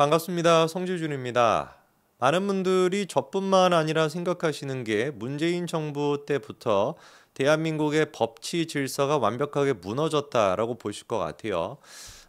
반갑습니다. 성지준입니다. 많은 분들이 저뿐만 아니라 생각하시는 게 문재인 정부 때부터 대한민국의 법치 질서가 완벽하게 무너졌다라고 보실 것 같아요.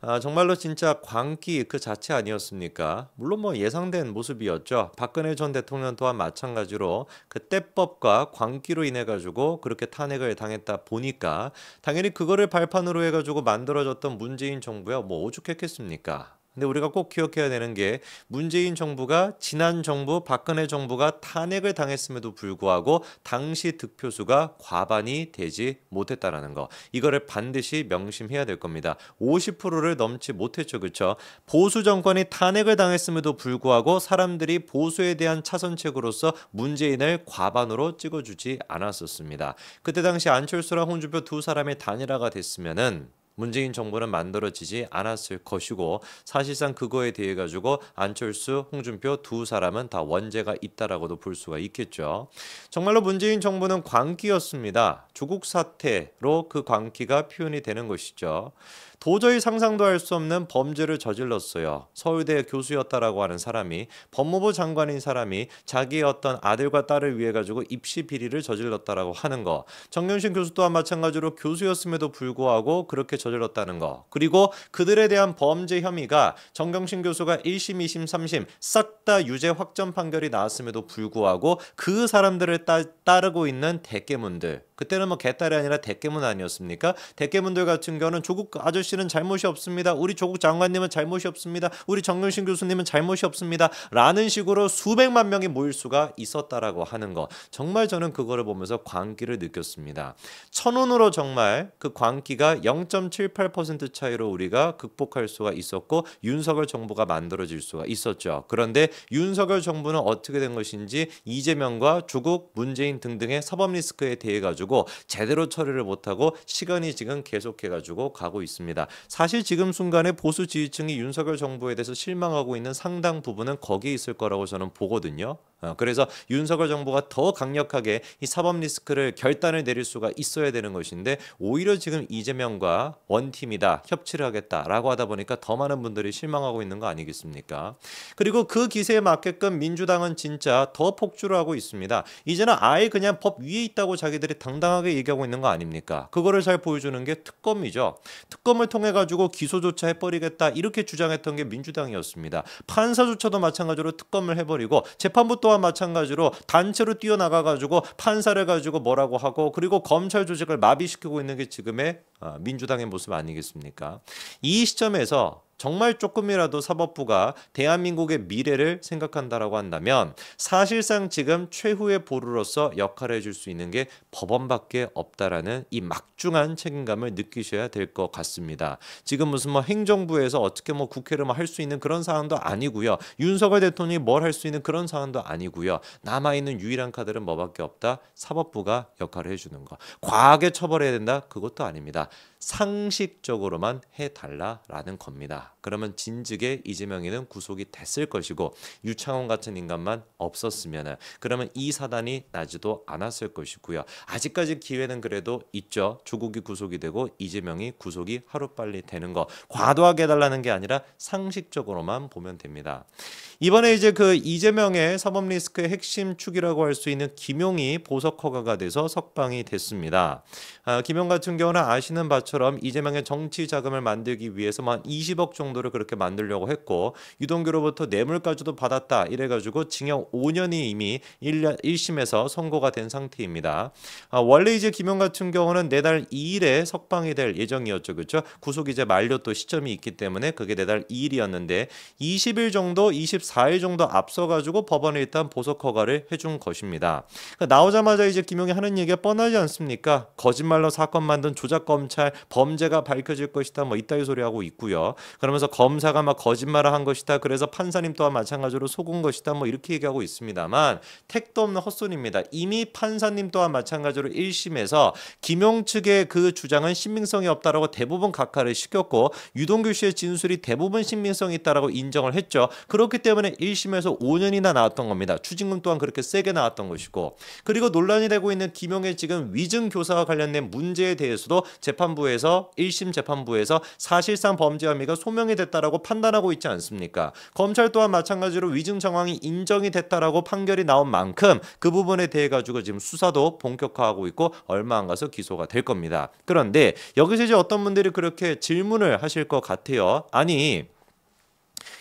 아, 정말로 진짜 광기 그 자체 아니었습니까? 물론 뭐 예상된 모습이었죠. 박근혜 전 대통령 또한 마찬가지로 그때법과 광기로 인해 가지고 그렇게 탄핵을 당했다 보니까 당연히 그거를 발판으로 해가지고 만들어졌던 문재인 정부야 뭐 오죽했겠습니까? 근데 우리가 꼭 기억해야 되는 게 문재인 정부가 지난 정부 박근혜 정부가 탄핵을 당했음에도 불구하고 당시 득표수가 과반이 되지 못했다라는 거. 이거를 반드시 명심해야 될 겁니다. 50%를 넘지 못했죠. 그렇죠? 보수 정권이 탄핵을 당했음에도 불구하고 사람들이 보수에 대한 차선책으로서 문재인을 과반으로 찍어주지 않았었습니다. 그때 당시 안철수랑 홍준표 두 사람의 단일화가 됐으면은 문재인 정부는 만들어지지 않았을 것이고 사실상 그거에 대해 가지고 안철수, 홍준표 두 사람은 다 원죄가 있다라고도 볼 수가 있겠죠. 정말로 문재인 정부는 광기였습니다. 조국 사태로 그 광기가 표현이 되는 것이죠. 도저히 상상도 할 수 없는 범죄를 저질렀어요. 서울대 교수였다라고 하는 사람이 법무부 장관인 사람이 자기의 어떤 아들과 딸을 위해 가지고 입시 비리를 저질렀다라고 하는 거. 정경심 교수 또한 마찬가지로 교수였음에도 불구하고 그렇게 저질렀다는 거 그리고 그들에 대한 범죄 혐의가 정경심 교수가 1심, 2심, 3심 싹 다 유죄 확정 판결이 나왔음에도 불구하고 그 사람들을 따, 따르고 있는 대깨문들 그때는 뭐 개딸이 아니라 대깨문 아니었습니까? 대깨문들 같은 경우는 조국 아저씨는 잘못이 없습니다. 우리 조국 장관님은 잘못이 없습니다. 우리 정경심 교수님은 잘못이 없습니다. 라는 식으로 수백만 명이 모일 수가 있었다라고 하는 거. 정말 저는 그거를 보면서 광기를 느꼈습니다. 천원으로 정말 그 광기가 0.78% 차이로 우리가 극복할 수가 있었고 윤석열 정부가 만들어질 수가 있었죠. 그런데 윤석열 정부는 어떻게 된 것인지 이재명과 조국, 문재인 등등의 사법 리스크에 대해 가지고 가지고 제대로 처리를 못하고 시간이 지금 계속해 가지고 가고 있습니다. 사실 지금 순간에 보수 지지층이 윤석열 정부에 대해서 실망하고 있는 상당 부분은 거기에 있을 거라고 저는 보거든요. 어, 그래서 윤석열 정부가 더 강력하게 이 사법 리스크를 결단을 내릴 수가 있어야 되는 것인데 오히려 지금 이재명과 원팀이다 협치를 하겠다라고 하다 보니까 더 많은 분들이 실망하고 있는 거 아니겠습니까? 그리고 그 기세에 맞게끔 민주당은 진짜 더 폭주를 하고 있습니다. 이제는 아예 그냥 법 위에 있다고 자기들이 당당하게 얘기하고 있는 거 아닙니까? 그거를 잘 보여주는 게 특검이죠. 특검을 통해 가지고 기소조차 해버리겠다 이렇게 주장했던 게 민주당이었습니다. 판사조차도 마찬가지로 특검을 해버리고 재판부 또한 마찬가지로 단체로 뛰어나가 가지고 판사를 가지고 뭐라고 하고 그리고 검찰 조직을 마비시키고 있는 게 지금의 어, 민주당의 모습 아니겠습니까? 이 시점에서 정말 조금이라도 사법부가 대한민국의 미래를 생각한다라고 한다면 사실상 지금 최후의 보루로서 역할을 해줄 수 있는 게 법원밖에 없다라는 이 막중한 책임감을 느끼셔야 될 것 같습니다. 지금 무슨 뭐 행정부에서 어떻게 뭐 국회를 뭐할수 있는 그런 상황도 아니고요. 윤석열 대통령이 뭘 할 수 있는 그런 상황도 아니고요. 남아 있는 유일한 카드는 뭐밖에 없다. 사법부가 역할을 해주는 거. 과하게 처벌해야 된다. 그것도 아닙니다. 상식적으로만 해달라라는 겁니다. 그러면 진즉에 이재명이는 구속이 됐을 것이고 유창원 같은 인간만 없었으면 그러면 이 사단이 나지도 않았을 것이고요. 아직까지 기회는 그래도 있죠. 조국이 구속이 되고 이재명이 구속이 하루빨리 되는 거 과도하게 해달라는 게 아니라 상식적으로만 보면 됩니다. 이번에 이제 그 이재명의 사법 리스크의 핵심 축이라고 할 수 있는 김용이 보석 허가가 돼서 석방이 됐습니다. 아, 김용 같은 경우는 아시는 바처럼 이재명의 정치 자금을 만들기 위해서 만 20억 정도를 그렇게 만들려고 했고 유동규로부터 뇌물까지도 받았다 이래가지고 징역 5년이 이미 1년 1심에서 선고가 된 상태입니다. 아, 원래 이제 김용 같은 경우는 내달 2일에 석방이 될 예정이었죠, 그렇죠? 구속 이제 만료 또 시점이 있기 때문에 그게 내달 2일이었는데 20일 정도, 24일 정도 앞서가지고 법원에 일단 보석 허가를 해준 것입니다. 그러니까 나오자마자 이제 김용이 하는 얘기가 뻔하지 않습니까? 거짓말로 사건 만든 조작 검찰 범죄가 밝혀질 것이다, 뭐 이따위 소리하고 있고요. 그러면서 검사가 막 거짓말을 한 것이다. 그래서 판사님 또한 마찬가지로 속은 것이다. 뭐 이렇게 얘기하고 있습니다만 택도 없는 헛소리입니다. 이미 판사님 또한 마찬가지로 1심에서 김용 측의 그 주장은 신빙성이 없다라고 대부분 각하를 시켰고 유동규 씨의 진술이 대부분 신빙성이 있다라고 인정을 했죠. 그렇기 때문에 1심에서 5년이나 나왔던 겁니다. 추징금 또한 그렇게 세게 나왔던 것이고 그리고 논란이 되고 있는 김용의 지금 위증 교사와 관련된 문제에 대해서도 재판부에서 1심 재판부에서 사실상 범죄 혐의가 소 소명이 됐다라고 판단하고 있지 않습니까? 검찰 또한 마찬가지로 위증 정황이 인정이 됐다라고 판결이 나온 만큼 그 부분에 대해 가지고 지금 수사도 본격화하고 있고 얼마 안 가서 기소가 될 겁니다. 그런데 여기서 이제 어떤 분들이 그렇게 질문을 하실 것 같아요. 아니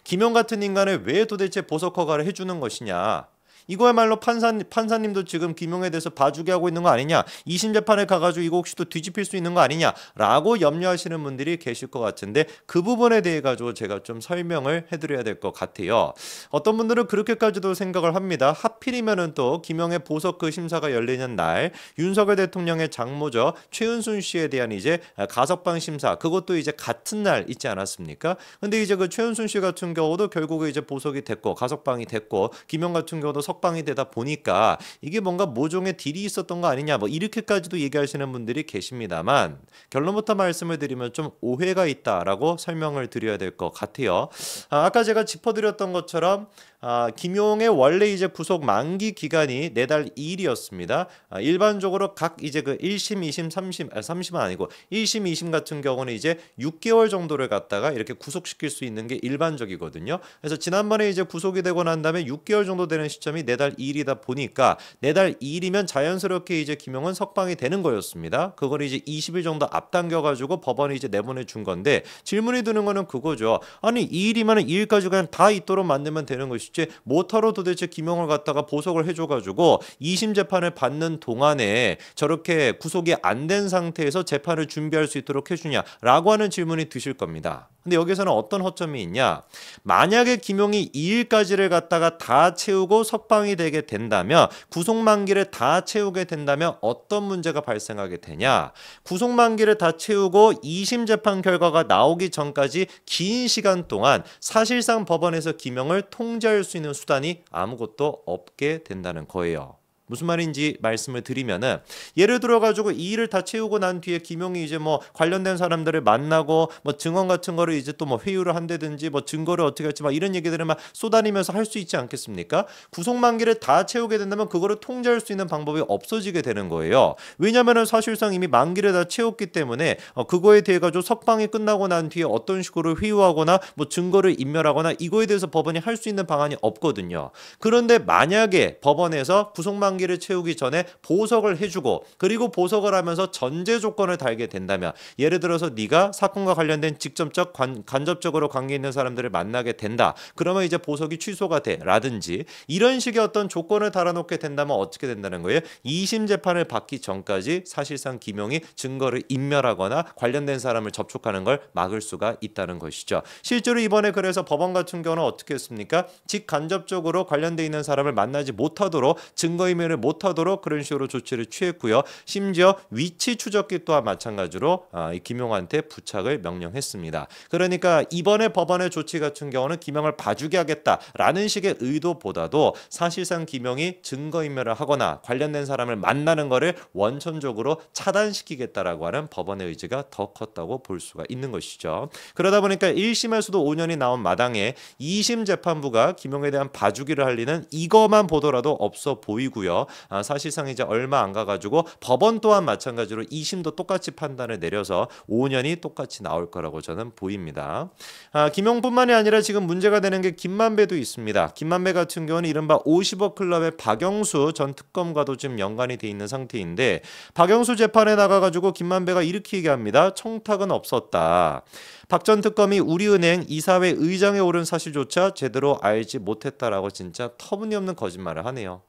김용 같은 인간을 왜 도대체 보석 허가를 해주는 것이냐? 이거야말로 판사 판사님도 지금 김용에 대해서 봐주게 하고 있는 거 아니냐? 2심 재판에 가가지고 이거 혹시 또 뒤집힐 수 있는 거 아니냐라고 염려하시는 분들이 계실 것 같은데 그 부분에 대해 가지고 제가 좀 설명을 해드려야 될 것 같아요. 어떤 분들은 그렇게까지도 생각을 합니다. 하필이면또 김영의 보석 그 심사가 열리는 날 윤석열 대통령의 장모죠 최은순 씨에 대한 이제 가석방 심사 그것도 이제 같은 날 있지 않았습니까? 근데 이제 그 최은순 씨 같은 경우도 결국에 이제 보석이 됐고 가석방이 됐고 김영 같은 경우도 석 헛방이 되다 보니까 이게 뭔가 모종의 딜이 있었던 거 아니냐 뭐 이렇게까지도 얘기하시는 분들이 계십니다만 결론부터 말씀을 드리면 좀 오해가 있다라고 설명을 드려야 될 것 같아요. 아, 아까 제가 짚어드렸던 것처럼 아, 김용의 원래 이제 구속 만기 기간이 내달 2일이었습니다. 아, 일반적으로 각 이제 그 1심, 2심, 3심, 아, 3심은 아니고 1심, 2심 같은 경우는 이제 6개월 정도를 갖다가 이렇게 구속시킬 수 있는 게 일반적이거든요. 그래서 지난번에 이제 구속이 되고 난 다음에 6개월 정도 되는 시점이 내달 2일이다 보니까 내달 2일이면 자연스럽게 이제 김용은 석방이 되는 거였습니다. 그걸 이제 20일 정도 앞당겨 가지고 법원이 이제 내보내 준 건데 질문이 드는 거는 그거죠. 아니 2일이면 2일까지 그냥 다 있도록 만들면 되는 것이죠. 도대체 모터로 도대체 김영을 갖다가 보석을 해줘가지고 2심 재판을 받는 동안에 저렇게 구속이 안 된 상태에서 재판을 준비할 수 있도록 해주냐라고 하는 질문이 드실 겁니다. 근데 여기서는 어떤 허점이 있냐? 만약에 김용이 2일까지를 갖다가 다 채우고 석방이 되게 된다면 구속만기를 다 채우게 된다면 어떤 문제가 발생하게 되냐? 구속만기를 다 채우고 2심 재판 결과가 나오기 전까지 긴 시간 동안 사실상 법원에서 김용을 통제할 수 있는 수단이 아무것도 없게 된다는 거예요. 무슨 말인지 말씀을 드리면은 예를 들어 가지고 이 일을 다 채우고 난 뒤에 김용이 이제 뭐 관련된 사람들을 만나고 뭐 증언 같은 거를 이제 또 뭐 회유를 한다든지 뭐 증거를 어떻게 할지 막 이런 얘기들을 막 쏟아내면서 할 수 있지 않겠습니까? 구속 만기를 다 채우게 된다면 그거를 통제할 수 있는 방법이 없어지게 되는 거예요. 왜냐면은 사실상 이미 만기를 다 채웠기 때문에 어 그거에 대해 가지고 석방이 끝나고 난 뒤에 어떤 식으로 회유하거나 뭐 증거를 인멸하거나 이거에 대해서 법원이 할 수 있는 방안이 없거든요. 그런데 만약에 법원에서 구속 만기 단계를 채우기 전에 보석을 해주고 그리고 보석을 하면서 전제 조건을 달게 된다면 예를 들어서 네가 사건과 관련된 직접적 관, 간접적으로 관계 있는 사람들을 만나게 된다. 그러면 이제 보석이 취소가 돼라든지 이런 식의 어떤 조건을 달아놓게 된다면 어떻게 된다는 거예요? 2심 재판을 받기 전까지 사실상 김용이 증거를 인멸하거나 관련된 사람을 접촉하는 걸 막을 수가 있다는 것이죠. 실제로 이번에 그래서 법원 같은 경우는 어떻게 했습니까? 직간접적으로 관련돼 있는 사람을 만나지 못하도록 증거인멸 구매를 못하도록 그런 식으로 조치를 취했고요. 심지어 위치 추적기 또한 마찬가지로 아, 김용한테 부착을 명령했습니다. 그러니까 이번에 법원의 조치 같은 경우는 김용을 봐주게 하겠다라는 식의 의도보다도 사실상 김용이 증거인멸을 하거나 관련된 사람을 만나는 것을 원천적으로 차단시키겠다라고 하는 법원의 의지가 더 컸다고 볼 수가 있는 것이죠. 그러다 보니까 1심에서도 5년이 나온 마당에 2심 재판부가 김용에 대한 봐주기를 할 리는 이것만 보더라도 없어 보이고요. 했고요. 아, 사실상 이제 얼마 안 가가지고 법원 또한 마찬가지로 2심도 똑같이 판단을 내려서 5년이 똑같이 나올 거라고 저는 보입니다. 아, 김용뿐만이 아니라 지금 문제가 되는 게 김만배도 있습니다. 김만배 같은 경우는 이른바 50억 클럽의 박영수 전 특검과도 지금 연관이 돼 있는 상태인데 박영수 재판에 나가가지고 김만배가 이렇게 얘기합니다. 청탁은 없었다. 박 전 특검이 우리은행 이사회 의장에 오른 사실조차 제대로 알지 못했다라고 진짜 터무니없는 거짓말을 하네요.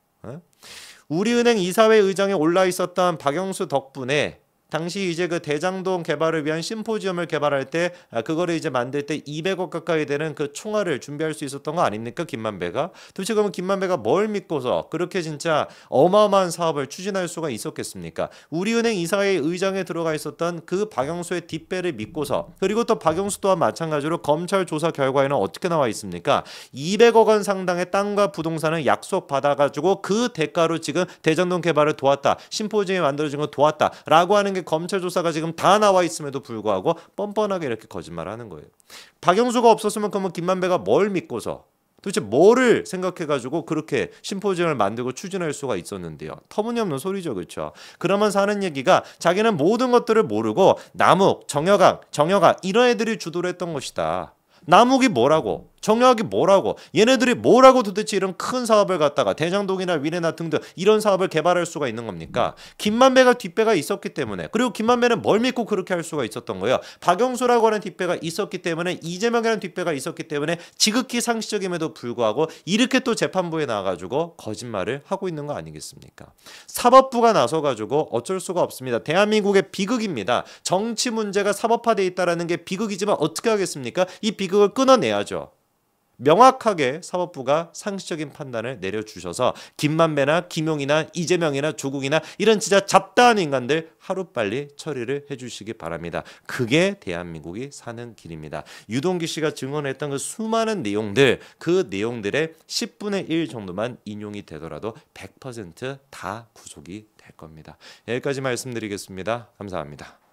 우리은행 이사회 의장에 올라 있었던 박영수 덕분에 당시 이제 그 대장동 개발을 위한 심포지엄을 개발할 때 아, 그거를 이제 만들 때 200억 가까이 되는 그 총알을 준비할 수 있었던 거 아닙니까 김만배가 도대체 그러면 김만배가 뭘 믿고서 그렇게 진짜 어마어마한 사업을 추진할 수가 있었겠습니까 우리은행 이사회 의장에 들어가 있었던 그 박영수의 뒷배를 믿고서 그리고 또 박영수 또한 마찬가지로 검찰 조사 결과에는 어떻게 나와 있습니까 200억 원 상당의 땅과 부동산을 약속 받아가지고 그 대가로 지금 대장동 개발을 도왔다 심포지엄이 만들어진 걸 도왔다라고 하는 게 검찰 조사가 지금 다 나와 있음에도 불구하고 뻔뻔하게 이렇게 거짓말하는 거예요. 박영수가 없었으면 그러면 김만배가 뭘 믿고서 도대체 뭐를 생각해가지고 그렇게 심포지엄을 만들고 추진할 수가 있었는데요. 터무니없는 소리죠, 그렇죠? 그러면사는 얘기가 자기는 모든 것들을 모르고 남욱, 정여강, 정여가 이런 애들이 주도를 했던 것이다. 남욱이 뭐라고? 정약이 뭐라고 얘네들이 뭐라고 도대체 이런 큰 사업을 갖다가 대장동이나 위례나 등등 이런 사업을 개발할 수가 있는 겁니까 김만배가 뒷배가 있었기 때문에 그리고 김만배는 뭘 믿고 그렇게 할 수가 있었던 거예요 박영수라고 하는 뒷배가 있었기 때문에 이재명이라는 뒷배가 있었기 때문에 지극히 상식적임에도 불구하고 이렇게 또 재판부에 나와가지고 거짓말을 하고 있는 거 아니겠습니까 사법부가 나서가지고 어쩔 수가 없습니다 대한민국의 비극입니다 정치 문제가 사법화돼 있다는 라게 비극이지만 어떻게 하겠습니까 이 비극을 끊어내야죠 명확하게 사법부가 상식적인 판단을 내려주셔서 김만배나 김용이나 이재명이나 조국이나 이런 진짜 잡다한 인간들 하루빨리 처리를 해주시기 바랍니다. 그게 대한민국이 사는 길입니다. 유동기 씨가 증언했던 그 수많은 내용들 그 내용들의 10분의 1 정도만 인용이 되더라도 100%다 구속이 될 겁니다. 여기까지 말씀드리겠습니다. 감사합니다.